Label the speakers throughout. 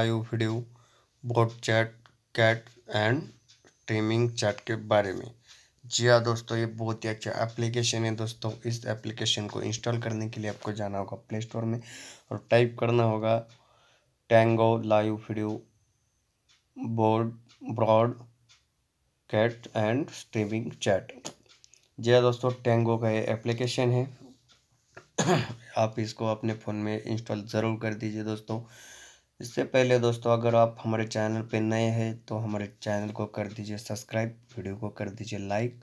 Speaker 1: live video chat cat and streaming chat के बारे में जी हाँ दोस्तों ये बहुत ही अच्छा एप्लीकेशन है दोस्तों इस एप्लीकेशन को इंस्टॉल करने के लिए आपको जाना होगा प्ले स्टोर में और टाइप करना होगा Tango live video board broadcast and streaming chat जी हाँ दोस्तों टेंगो का ये एप्लीकेशन है आप इसको अपने फ़ोन में इंस्टॉल ज़रूर कर दीजिए दोस्तों इससे पहले दोस्तों अगर आप हमारे चैनल पर नए हैं तो हमारे चैनल को कर दीजिए सब्सक्राइब वीडियो को कर दीजिए लाइक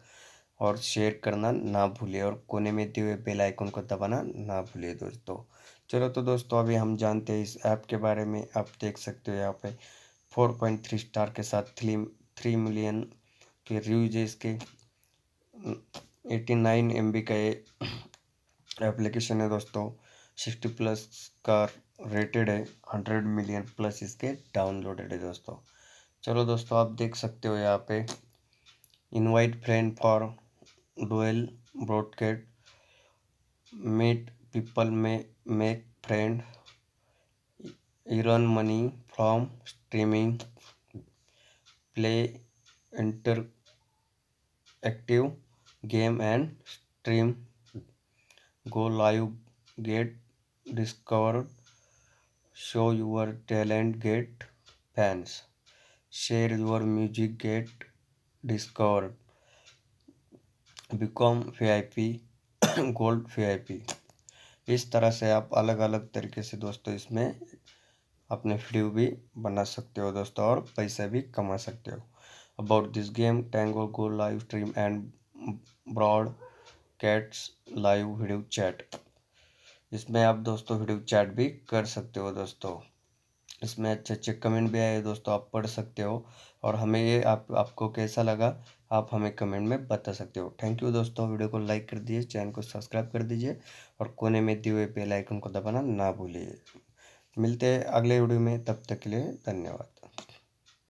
Speaker 1: और शेयर करना ना भूलिए और कोने में दिए हुए बेल आइकन को दबाना ना भूलिए दोस्तों चलो तो दोस्तों अभी हम जानते हैं इस ऐप के बारे में आप देख सकते हो यहाँ पे फोर पॉइंट थ्री स्टार के साथ थ्री थ्री मिलियन के रिव्यूज है इसके एटी नाइन एम बी का ये एप्लीकेशन है दोस्तों सिक्सटी प्लस का रेटेड है हंड्रेड मिलियन प्लस इसके डाउनलोडेड है दोस्तों चलो दोस्तों आप देख सकते हो यहाँ पे invite friend for duel broadcast meet people में make friend and money from streaming play interactive game and stream go live get discovered show your talent get fans share your music get discover become V gold V इस तरह से आप अलग अलग तरीके से दोस्तों इसमें अपने फ्री भी बना सकते हो दोस्तों और पैसे भी कमा सकते हो about this game Tango go live stream and broadcasts live video chat इसमें आप दोस्तों वीडियो चैट भी कर सकते हो दोस्तों इसमें अच्छे अच्छे कमेंट भी आए दोस्तों आप पढ़ सकते हो और हमें ये आप आपको कैसा लगा आप हमें कमेंट में बता सकते हो थैंक यू दोस्तों वीडियो को लाइक कर दीजिए चैनल को सब्सक्राइब कर दीजिए और कोने में दिए हुए बेल आइकन को दबाना ना भूलिए मिलते हैं अगले वीडियो में तब तक के लिए धन्यवाद